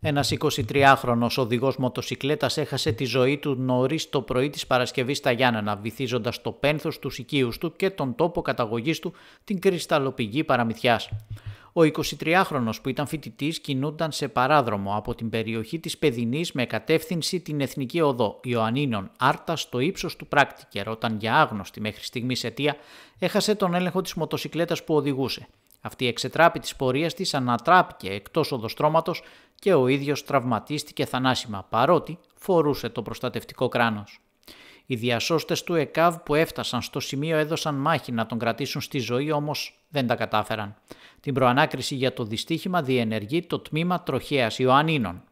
ενα 23 23χρονο οδηγός μοτοσυκλέτας έχασε τη ζωή του νωρίς το πρωί της παρασκευής στα Γιάννενα, βυθίζοντας το πένθος τους οικείους του και τον τόπο καταγωγής του, την κρυσταλλοπηγή Παραμυθιάς. Ο 23 χρονο που ήταν φοιτητής κινούνταν σε παράδρομο από την περιοχή της Πεδινής με κατεύθυνση την Εθνική Οδό Ιωαννίνων Άρτα στο ύψος του πράκτικερ όταν για άγνωστη μέχρι στιγμής αιτία έχασε τον έλεγχο της μοτοσυκλέτας που οδηγούσε. Αυτή η εξετράπη της πορείας της ανατράπηκε εκτός οδοστρώματος και ο ίδιος τραυματίστηκε θανάσιμα παρότι φορούσε το προστατευτικό κράνος. Οι διασώστες του ΕΚΑΒ που έφτασαν στο σημείο έδωσαν μάχη να τον κρατήσουν στη ζωή όμως δεν τα κατάφεραν. Την προανάκριση για το δυστύχημα διενεργεί το τμήμα τροχέας Ιωαννίνων.